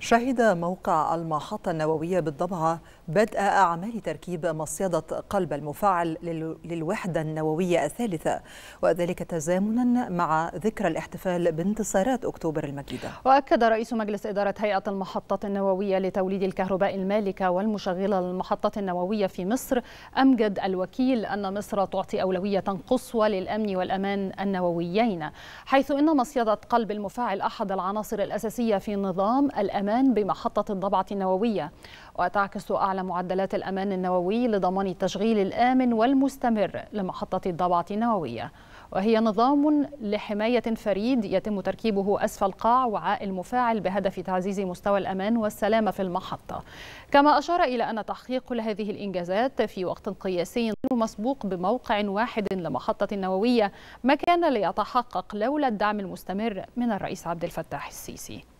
شهد موقع المحطة النووية بالضبعة بدء أعمال تركيب مصيدة قلب المفاعل للوحدة النووية الثالثة وذلك تزامنا مع ذكرى الاحتفال بانتصارات أكتوبر المجيدة وأكد رئيس مجلس إدارة هيئة المحطة النووية لتوليد الكهرباء المالكة والمشغلة للمحطة النووية في مصر أمجد الوكيل أن مصر تعطي أولوية قصوى للأمن والأمان النوويين حيث أن مصيدة قلب المفاعل أحد العناصر الأساسية في نظام الأمان الأمان بمحطة الضبعة النووية وتعكس أعلى معدلات الأمان النووي لضمان التشغيل الآمن والمستمر لمحطة الضبعة النووية وهي نظام لحماية فريد يتم تركيبه أسفل قاع وعاء المفاعل بهدف تعزيز مستوى الأمان والسلامة في المحطة كما أشار إلى أن تحقيق كل هذه الإنجازات في وقت قياسي غير مسبوق بموقع واحد لمحطة نووية ما كان ليتحقق لولا الدعم المستمر من الرئيس عبد الفتاح السيسي